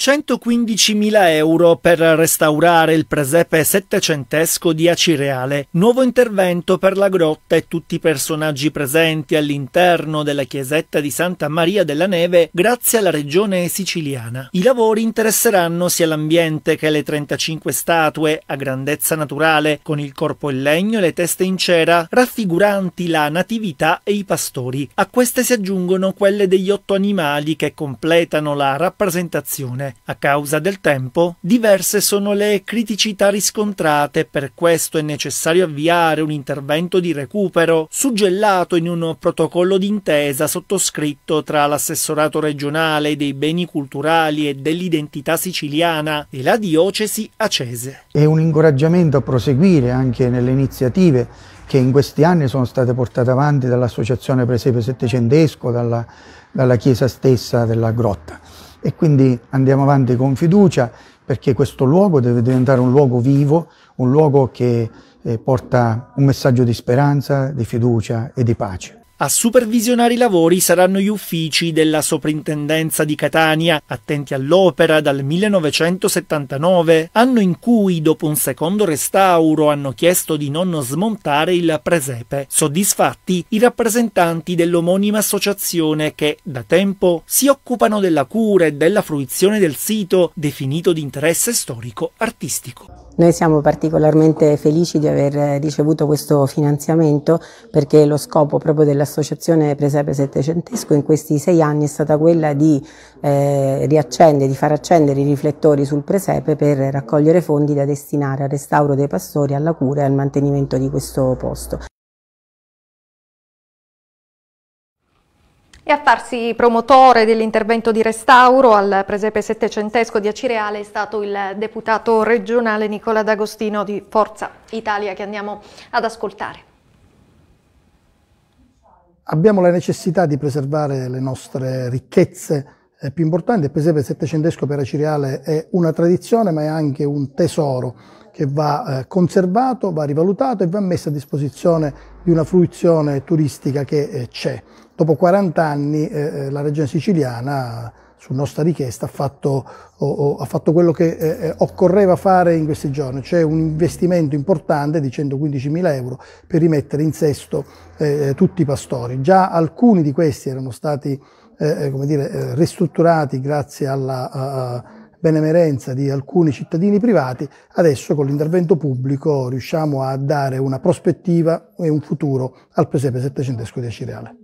115.000 euro per restaurare il presepe settecentesco di Acireale, nuovo intervento per la grotta e tutti i personaggi presenti all'interno della chiesetta di Santa Maria della Neve grazie alla regione siciliana. I lavori interesseranno sia l'ambiente che le 35 statue a grandezza naturale, con il corpo in legno e le teste in cera, raffiguranti la natività e i pastori. A queste si aggiungono quelle degli otto animali che completano la rappresentazione a causa del tempo, diverse sono le criticità riscontrate, per questo è necessario avviare un intervento di recupero suggellato in un protocollo d'intesa sottoscritto tra l'assessorato regionale dei beni culturali e dell'identità siciliana e la diocesi acese. È un incoraggiamento a proseguire anche nelle iniziative che in questi anni sono state portate avanti dall'Associazione Presepe Settecentesco, dalla, dalla Chiesa stessa della Grotta e quindi andiamo avanti con fiducia perché questo luogo deve diventare un luogo vivo, un luogo che eh, porta un messaggio di speranza, di fiducia e di pace. A supervisionare i lavori saranno gli uffici della Soprintendenza di Catania, attenti all'opera dal 1979, anno in cui, dopo un secondo restauro, hanno chiesto di non smontare il presepe. Soddisfatti i rappresentanti dell'omonima associazione che, da tempo, si occupano della cura e della fruizione del sito, definito di interesse storico-artistico. Noi siamo particolarmente felici di aver ricevuto questo finanziamento perché lo scopo proprio della dell'associazione Presepe Settecentesco in questi sei anni è stata quella di eh, riaccendere, di far accendere i riflettori sul presepe per raccogliere fondi da destinare al restauro dei pastori, alla cura e al mantenimento di questo posto. E a farsi promotore dell'intervento di restauro al presepe settecentesco di Acireale è stato il deputato regionale Nicola D'Agostino di Forza Italia che andiamo ad ascoltare abbiamo la necessità di preservare le nostre ricchezze eh, più importanti. Il presepe settecentesco per Acireale è una tradizione, ma è anche un tesoro che va eh, conservato, va rivalutato e va messo a disposizione di una fruizione turistica che eh, c'è. Dopo 40 anni la regione siciliana su nostra richiesta, ha fatto, o, o, ha fatto quello che eh, eh occorreva fare in questi giorni, cioè un investimento importante di 115 mila euro per rimettere in sesto eh, eh, tutti i pastori. Già alcuni di questi erano stati eh, eh come dire, ristrutturati grazie alla a, a benemerenza di alcuni cittadini privati, adesso con l'intervento pubblico riusciamo a dare una prospettiva e un futuro al presepe settecentesco di Acireale.